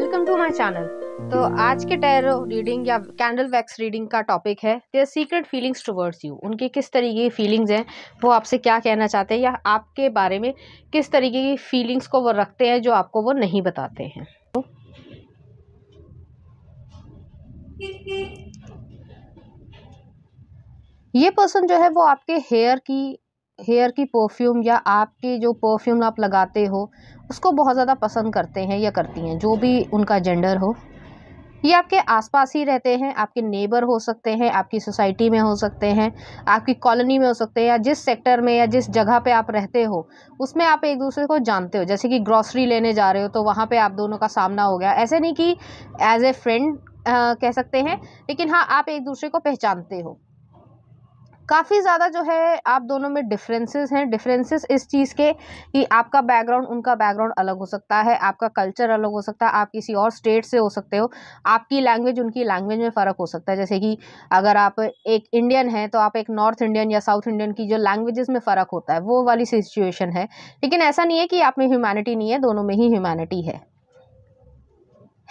welcome to my channel तो आज के टैरो रीडिंग या कैंडल वैक्स रीडिंग का टॉपिक है their secret feelings towards you उनके किस तरीके की फीलिंग्स हैं वो आपसे क्या कहना चाहते हैं या आपके बारे में किस तरीके की फीलिंग्स को वो रखते हैं जो आपको वो नहीं बताते हैं तो ये पर्सन जो है वो आपके हेयर की हेयर की परफ्यूम या आपके जो परफ्यूम आप लगाते हो उसको बहुत ज़्यादा पसंद करते हैं या करती हैं जो भी उनका जेंडर हो ये आपके आसपास ही रहते हैं आपके नेबर हो सकते हैं आपकी सोसाइटी में हो सकते हैं आपकी कॉलोनी में हो सकते हैं या जिस सेक्टर में या जिस जगह पे आप रहते हो उसमें आप एक दूसरे को जानते हो जैसे कि ग्रॉसरी लेने जा रहे हो तो वहाँ पे आप दोनों का सामना हो गया ऐसे नहीं कि एज ए फ्रेंड कह सकते हैं लेकिन हाँ आप एक दूसरे को पहचानते हो काफ़ी ज़्यादा जो है आप दोनों में डिफरेंसेस हैं डिफरेंसेस इस चीज़ के कि आपका बैकग्राउंड उनका बैकग्राउंड अलग हो सकता है आपका कल्चर अलग हो सकता है आप किसी और स्टेट से हो सकते हो आपकी लैंग्वेज उनकी लैंग्वेज में फ़र्क हो सकता है जैसे कि अगर आप एक इंडियन हैं तो आप एक नॉर्थ इंडियन या साउथ इंडियन की जो लैंग्वेजेस में फ़र्क होता है वो वाली सिचुएशन है लेकिन ऐसा नहीं है कि आप में ह्यूमैनिटी नहीं है दोनों में ही ह्यूमैनिटी है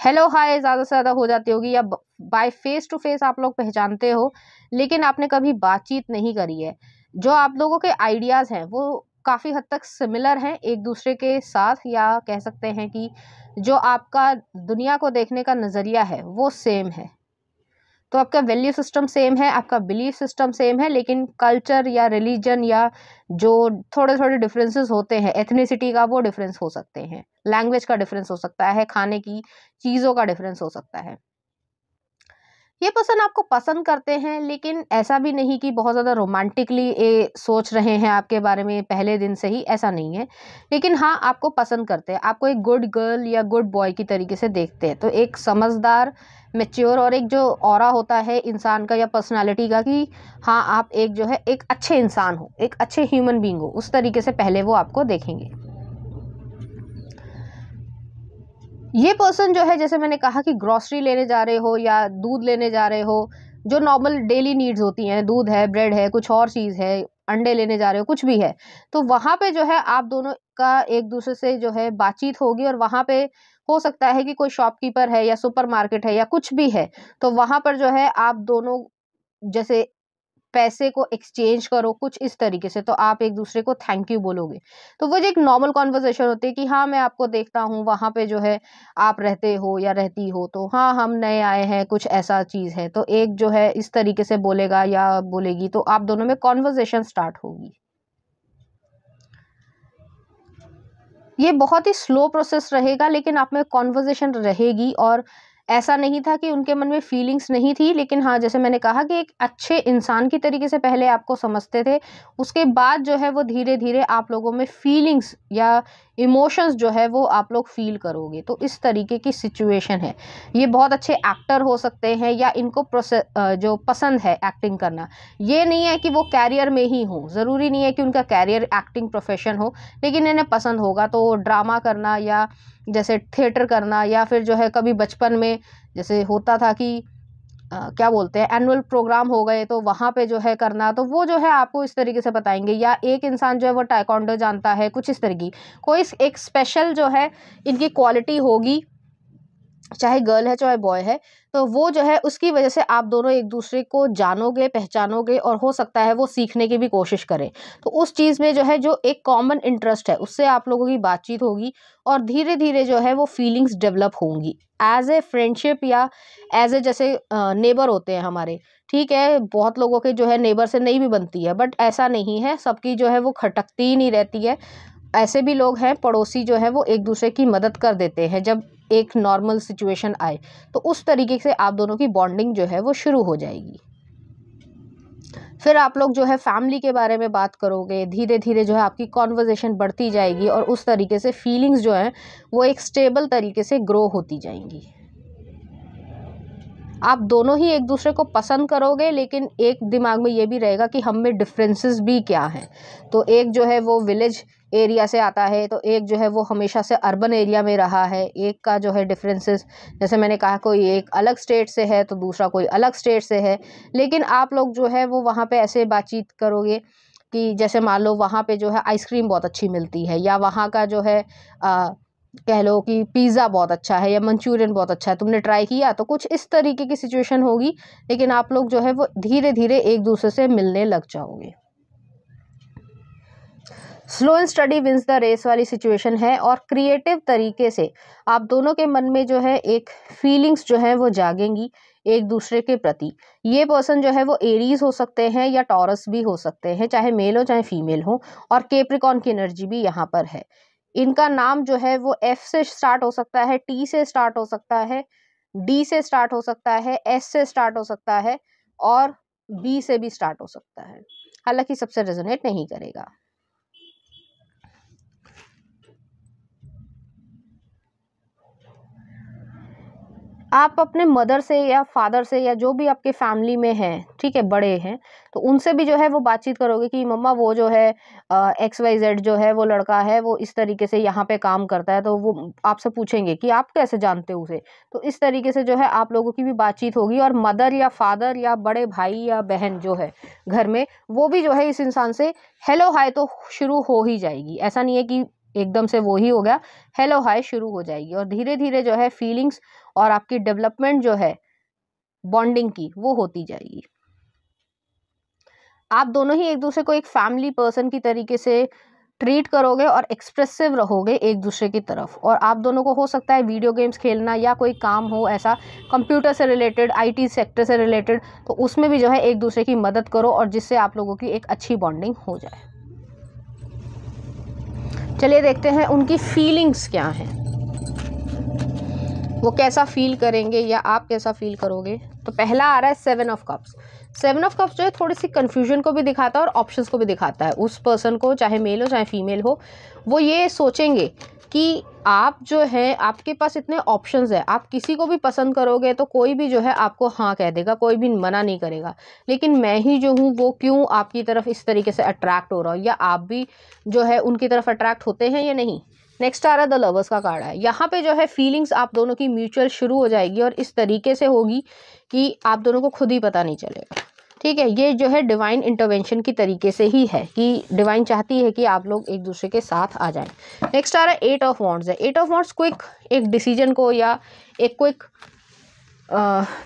हेलो हाय ज़्यादा से ज़्यादा हो जाती होगी या बाय फेस टू फेस आप लोग पहचानते हो लेकिन आपने कभी बातचीत नहीं करी है जो आप लोगों के आइडियाज़ हैं वो काफ़ी हद तक सिमिलर हैं एक दूसरे के साथ या कह सकते हैं कि जो आपका दुनिया को देखने का नज़रिया है वो सेम है तो आपका वैल्यू सिस्टम सेम है आपका बिलीफ सिस्टम सेम है लेकिन कल्चर या रिलीजन या जो थोड़े थोड़े डिफरेंसेस होते हैं एथनिसिटी का वो डिफरेंस हो सकते हैं लैंग्वेज का डिफरेंस हो सकता है खाने की चीज़ों का डिफरेंस हो सकता है ये पर्सन आपको पसंद करते हैं लेकिन ऐसा भी नहीं कि बहुत ज़्यादा रोमांटिकली ये सोच रहे हैं आपके बारे में पहले दिन से ही ऐसा नहीं है लेकिन हाँ आपको पसंद करते हैं आपको एक गुड गर्ल या गुड बॉय की तरीके से देखते हैं तो एक समझदार मेच्योर और एक जो और होता है इंसान का या पर्सनैलिटी का कि हाँ आप एक जो है एक अच्छे इंसान हो एक अच्छे ह्यूमन बींग हो उस तरीके से पहले वो आपको देखेंगे ये पर्सन जो है जैसे मैंने कहा कि ग्रॉसरी लेने जा रहे हो या दूध लेने जा रहे हो जो नॉर्मल डेली नीड्स होती हैं दूध है ब्रेड है कुछ और चीज़ है अंडे लेने जा रहे हो कुछ भी है तो वहाँ पे जो है आप दोनों का एक दूसरे से जो है बातचीत होगी और वहाँ पे हो सकता है कि कोई शॉपकीपर है या सुपरमार्केट है या कुछ भी है तो वहाँ पर जो है आप दोनों जैसे पैसे को एक्सचेंज करो कुछ इस तरीके से तो आप एक दूसरे को थैंक यू बोलोगे तो वो जो एक नॉर्मल कॉन्वर्जेशन होती है कि हाँ मैं आपको देखता हूँ वहाँ पे जो है आप रहते हो या रहती हो तो हाँ हम नए आए हैं कुछ ऐसा चीज़ है तो एक जो है इस तरीके से बोलेगा या बोलेगी तो आप दोनों में कॉन्वर्जेशन स्टार्ट होगी ये बहुत ही स्लो प्रोसेस रहेगा लेकिन आप में कॉन्वर्जेशन रहेगी और ऐसा नहीं था कि उनके मन में फीलिंग्स नहीं थी लेकिन हाँ जैसे मैंने कहा कि एक अच्छे इंसान की तरीके से पहले आपको समझते थे उसके बाद जो है वो धीरे धीरे आप लोगों में फीलिंग्स या इमोशंस जो है वो आप लोग फील करोगे तो इस तरीके की सिचुएशन है ये बहुत अच्छे एक्टर हो सकते हैं या इनको जो पसंद है एक्टिंग करना ये नहीं है कि वो कैरियर में ही हो ज़रूरी नहीं है कि उनका कैरियर एक्टिंग प्रोफेशन हो लेकिन इन्हें पसंद होगा तो ड्रामा करना या जैसे थिएटर करना या फिर जो है कभी बचपन में जैसे होता था कि आ, क्या बोलते हैं एनुअल प्रोग्राम हो गए तो वहाँ पे जो है करना तो वो जो है आपको इस तरीके से बताएंगे या एक इंसान जो है वो टाइकॉन्डो जानता है कुछ इस तरीके कोई एक स्पेशल जो है इनकी क्वालिटी होगी चाहे गर्ल है चाहे बॉय है तो वो जो है उसकी वजह से आप दोनों एक दूसरे को जानोगे पहचानोगे और हो सकता है वो सीखने की भी कोशिश करें तो उस चीज़ में जो है जो एक कॉमन इंटरेस्ट है उससे आप लोगों की बातचीत होगी और धीरे धीरे जो है वो फीलिंग्स डेवलप होंगी एज ए फ्रेंडशिप या एज ए जैसे नेबर होते हैं हमारे ठीक है बहुत लोगों के जो है नेबर से नहीं भी बनती है बट ऐसा नहीं है सबकी जो है वो खटकती ही नहीं रहती है ऐसे भी लोग हैं पड़ोसी जो है वो एक दूसरे की मदद कर देते हैं जब एक नॉर्मल सिचुएशन आए तो उस तरीके से आप दोनों की बॉन्डिंग जो है वो शुरू हो जाएगी फिर आप लोग जो है फैमिली के बारे में बात करोगे धीरे धीरे जो है आपकी कॉन्वर्जेशन बढ़ती जाएगी और उस तरीके से फीलिंग्स जो हैं वो एक स्टेबल तरीके से ग्रो होती जाएंगी आप दोनों ही एक दूसरे को पसंद करोगे लेकिन एक दिमाग में ये भी रहेगा कि हम में डिफरेंसेस भी क्या हैं तो एक जो है वो विलेज एरिया से आता है तो एक जो है वो हमेशा से अर्बन एरिया में रहा है एक का जो है डिफरेंसेस जैसे मैंने कहा कोई एक अलग स्टेट से है तो दूसरा कोई अलग स्टेट से है लेकिन आप लोग जो है वो वहाँ पर ऐसे बातचीत करोगे कि जैसे मान लो वहाँ पर जो है आइसक्रीम बहुत अच्छी मिलती है या वहाँ का जो है आ, कह लो कि पिज़्ज़ा बहुत अच्छा है या मंचूरियन बहुत अच्छा है तुमने ट्राई किया तो कुछ इस तरीके की सिचुएशन होगी लेकिन आप लोग जो है वो धीरे धीरे एक दूसरे से मिलने लग जाओगे slow and steady wins the race वाली सिचुएशन है और क्रिएटिव तरीके से आप दोनों के मन में जो है एक फीलिंग्स जो है वो जागेंगी एक दूसरे के प्रति ये पर्सन जो है वो एरीज हो सकते हैं या टॉरस भी हो सकते हैं चाहे मेल हो चाहे फीमेल हो और केप्रिकॉन की एनर्जी भी यहाँ पर है इनका नाम जो है वो एफ से स्टार्ट हो सकता है टी से स्टार्ट हो सकता है डी से स्टार्ट हो सकता है एस से स्टार्ट हो सकता है और बी से भी स्टार्ट हो सकता है हालांकि सबसे रेजोनेट नहीं करेगा आप अपने मदर से या फादर से या जो भी आपके फैमिली में हैं ठीक है बड़े हैं तो उनसे भी जो है वो बातचीत करोगे कि मम्मा वो जो है एक्स वाई जेड जो है वो लड़का है वो इस तरीके से यहाँ पे काम करता है तो वो आपसे पूछेंगे कि आप कैसे जानते हो उसे तो इस तरीके से जो है आप लोगों की भी बातचीत होगी और मदर या फादर या बड़े भाई या बहन जो है घर में वो भी जो है इस इंसान से हेलो हाय तो शुरू हो ही जाएगी ऐसा नहीं है कि एकदम से वो ही हो गया हेलो हाय शुरू हो जाएगी और धीरे धीरे जो है फीलिंग्स और आपकी डेवलपमेंट जो है बॉन्डिंग की वो होती जाएगी आप दोनों ही एक दूसरे को एक फैमिली पर्सन की तरीके से ट्रीट करोगे और एक्सप्रेसिव रहोगे एक दूसरे की तरफ और आप दोनों को हो सकता है वीडियो गेम्स खेलना या कोई काम हो ऐसा कंप्यूटर से रिलेटेड आईटी सेक्टर से रिलेटेड तो उसमें भी जो है एक दूसरे की मदद करो और जिससे आप लोगों की एक अच्छी बॉन्डिंग हो जाए चलिए देखते हैं उनकी फीलिंग्स क्या हैं वो कैसा फील करेंगे या आप कैसा फील करोगे तो पहला आ रहा है seven of cups seven of cups जो है थोड़ी सी कन्फ्यूजन को भी दिखाता है और ऑप्शंस को भी दिखाता है उस पर्सन को चाहे मेल हो चाहे फीमेल हो वो ये सोचेंगे कि आप जो है आपके पास इतने ऑप्शंस है आप किसी को भी पसंद करोगे तो कोई भी जो है आपको हाँ कह देगा कोई भी मना नहीं करेगा लेकिन मैं ही जो हूँ वो क्यों आपकी तरफ इस तरीके से अट्रैक्ट हो रहा हूँ या आप भी जो है उनकी तरफ अट्रैक्ट होते हैं या नहीं नेक्स्ट आ रहा है द लवर्स का कार्ड है यहाँ पे जो है फीलिंग्स आप दोनों की म्यूचुअल शुरू हो जाएगी और इस तरीके से होगी कि आप दोनों को खुद ही पता नहीं चलेगा ठीक है ये जो है डिवाइन इंटरवेंशन की तरीके से ही है कि डिवाइन चाहती है कि आप लोग एक दूसरे के साथ आ जाएं नेक्स्ट आ रहा है एट ऑफ वॉन्ट्स है एट ऑफ वॉन्ट्स क्विक एक डिसीजन को या एक क्विक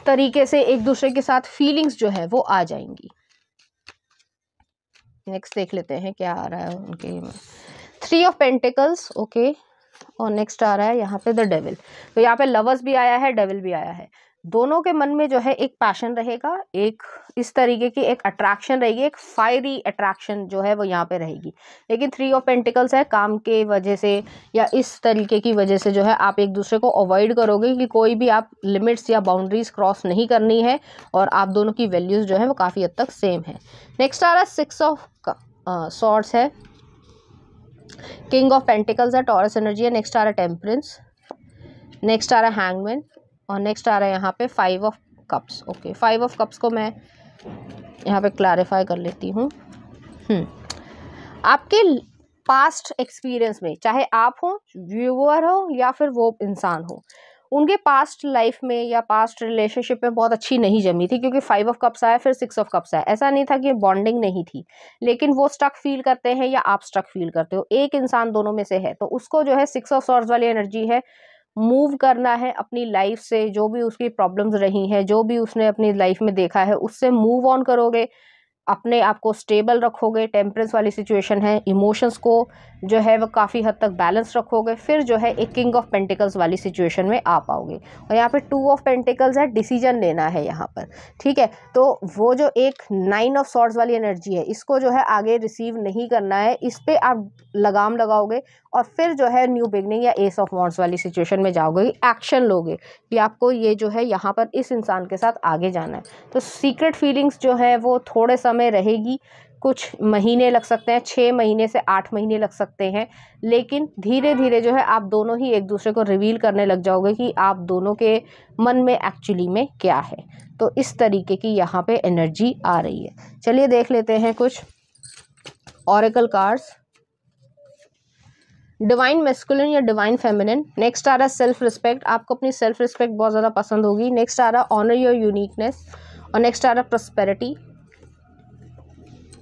तरीके से एक दूसरे के साथ फीलिंग्स जो है वो आ जाएंगी नेक्स्ट देख लेते हैं क्या आ रहा है उनके लिए थ्री ऑफ पेंटिकल्स ओके और नेक्स्ट आ रहा है यहाँ पे द डेविल तो यहाँ पे लवर्स भी आया है डेविल भी आया है दोनों के मन में जो है एक पैशन रहेगा एक इस तरीके की एक अट्रैक्शन रहेगी एक फायरी अट्रैक्शन जो है वो यहाँ पे रहेगी लेकिन थ्री ऑफ पेंटिकल्स है काम के वजह से या इस तरीके की वजह से जो है आप एक दूसरे को अवॉइड करोगे कि कोई भी आप लिमिट्स या बाउंड्रीज क्रॉस नहीं करनी है और आप दोनों की वैल्यूज़ जो है वो काफ़ी हद तक सेम है नेक्स्ट आ रहा है सिक्स ऑफ सॉर्ट्स है किंग ऑफ पेंटिकल्स है टॉरस एनर्जी है नेक्स्ट आ रहा टेम्परेंस नेक्स्ट आ रहा हैंगमैन और नेक्स्ट आ रहा है यहाँ पे five of cups okay five of cups को मैं यहाँ पे क्लैरिफाई कर लेती हूँ हम्म, आपके पास्ट एक्सपीरियंस में चाहे आप हो व्यूअर हो या फिर वो इंसान हो उनके पास्ट लाइफ में या पास्ट रिलेशनशिप में बहुत अच्छी नहीं जमी थी क्योंकि फाइव ऑफ कप्स आया फिर सिक्स ऑफ कप्स आया ऐसा नहीं था कि बॉन्डिंग नहीं थी लेकिन वो स्टक फील करते हैं या आप स्टक फील करते हो एक इंसान दोनों में से है तो उसको जो है सिक्स ऑफ सॉर्स वाली एनर्जी है मूव करना है अपनी लाइफ से जो भी उसकी प्रॉब्लम्स रही हैं जो भी उसने अपनी लाइफ में देखा है उससे मूव ऑन करोगे अपने आप को स्टेबल रखोगे टेम्परेंस वाली सिचुएशन है इमोशंस को जो है वो काफ़ी हद तक बैलेंस रखोगे फिर जो है एक किंग ऑफ पेंटिकल्स वाली सिचुएशन में आ पाओगे और यहाँ पे टू ऑफ पेंटिकल्स है डिसीजन लेना है यहाँ पर ठीक है तो वो जो एक नाइन ऑफ सॉर्ट्स वाली एनर्जी है इसको जो है आगे रिसीव नहीं करना है इस पर आप लगाम लगाओगे और फिर जो है न्यू बिगनिंग या एस ऑफ वॉन्ट्स वाली सिचुएशन में जाओगे एक्शन लोगे कि आपको ये जो है यहाँ पर इस इंसान के साथ आगे जाना है तो सीक्रेट फीलिंग्स जो है वो थोड़े समय रहेगी कुछ महीने लग सकते हैं छः महीने से आठ महीने लग सकते हैं लेकिन धीरे धीरे जो है आप दोनों ही एक दूसरे को रिवील करने लग जाओगे कि आप दोनों के मन में एक्चुअली में क्या है तो इस तरीके की यहाँ पे एनर्जी आ रही है चलिए देख लेते हैं कुछ औरकल कार्ड्स डिवाइन मेस्कुलिन या डिवाइन फेमिनिन नेक्स्ट आ रहा है सेल्फ रिस्पेक्ट आपको अपनी सेल्फ रिस्पेक्ट बहुत ज़्यादा पसंद होगी नेक्स्ट आ रहा है ऑनर योर यूनिकनेस और नेक्स्ट आ रहा है प्रस्पेरिटी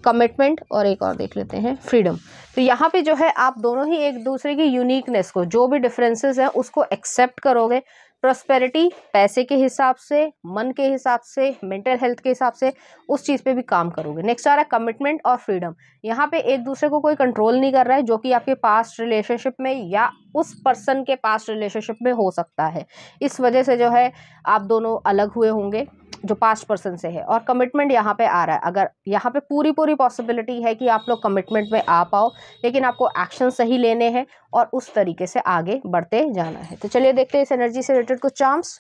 कमिटमेंट और एक और देख लेते हैं फ्रीडम तो यहाँ पे जो है आप दोनों ही एक दूसरे की यूनिकनेस को जो भी डिफरेंसेस हैं उसको एक्सेप्ट करोगे प्रोस्पेरिटी पैसे के हिसाब से मन के हिसाब से मेंटल हेल्थ के हिसाब से उस चीज़ पे भी काम करोगे नेक्स्ट आ रहा है कमिटमेंट और फ्रीडम यहाँ पे एक दूसरे को कोई कंट्रोल नहीं कर रहा है जो कि आपके पास्ट रिलेशनशिप में या उस पर्सन के पास्ट रिलेशनशिप में हो सकता है इस वजह से जो है आप दोनों अलग हुए होंगे जो पास्ट पर्सन से है और कमिटमेंट यहाँ पे आ रहा है अगर यहाँ पे पूरी पूरी पॉसिबिलिटी है कि आप लोग कमिटमेंट में आ पाओ लेकिन आपको एक्शन सही लेने हैं और उस तरीके से आगे बढ़ते जाना है तो चलिए देखते हैं इस एनर्जी से रिलेटेड कुछ चांस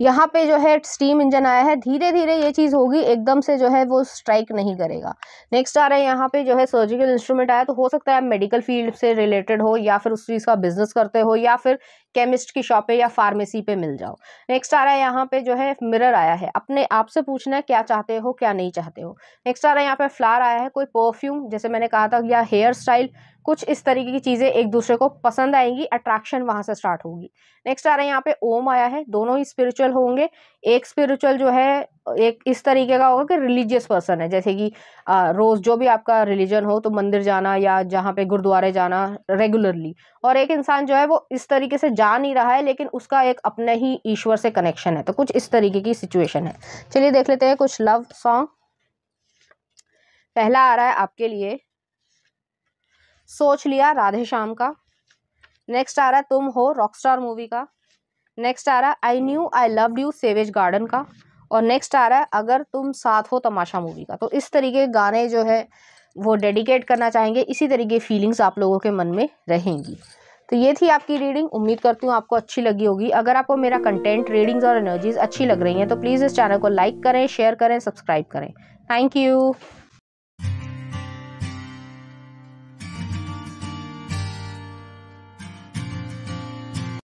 यहाँ पे जो है स्टीम इंजन आया है धीरे धीरे ये चीज़ होगी एकदम से जो है वो स्ट्राइक नहीं करेगा नेक्स्ट आ रहा है यहाँ पे जो है सर्जिकल इंस्ट्रूमेंट आया तो हो सकता है आप मेडिकल फील्ड से रिलेटेड हो या फिर उस चीज़ का बिजनेस करते हो या फिर केमिस्ट की शॉप पे या फार्मेसी पे मिल जाओ नेक्स्ट आ रहा है यहाँ पे जो है मिरर आया है अपने आप से पूछना है क्या चाहते हो क्या नहीं चाहते हो नेक्स्ट आ रहा है यहाँ पे फ्लार आया है कोई परफ्यूम जैसे मैंने कहा था या हेयर स्टाइल कुछ इस तरीके की चीज़ें एक दूसरे को पसंद आएंगी अट्रैक्शन वहाँ से स्टार्ट होगी नेक्स्ट आ रहा है यहाँ पे ओम आया है दोनों ही स्पिरिचुअल होंगे एक स्पिरिचुअल जो है एक इस तरीके का होगा कि रिलीजियस पर्सन है जैसे कि रोज़ जो भी आपका रिलीजन हो तो मंदिर जाना या जहाँ पे गुरुद्वारे जाना रेगुलरली और एक इंसान जो है वो इस तरीके से जा नहीं रहा है लेकिन उसका एक अपने ही ईश्वर से कनेक्शन है तो कुछ इस तरीके की सिचुएशन है चलिए देख लेते हैं कुछ लव सॉन्ग पहला आ रहा है आपके लिए सोच लिया राधे श्याम का नेक्स्ट आ रहा है तुम हो रॉकस्टार मूवी का नेक्स्ट आ रहा है I knew I love you Savage Garden का और नेक्स्ट आ रहा है अगर तुम साथ हो तमाशा मूवी का तो इस तरीके गाने जो है वो डेडिकेट करना चाहेंगे इसी तरीके फीलिंग्स आप लोगों के मन में रहेंगी तो ये थी आपकी रीडिंग उम्मीद करती हूँ आपको अच्छी लगी होगी अगर आपको मेरा कंटेंट रीडिंग्स और एनर्जीज अच्छी लग रही हैं तो प्लीज़ इस चैनल को लाइक करें शेयर करें सब्सक्राइब करें थैंक यू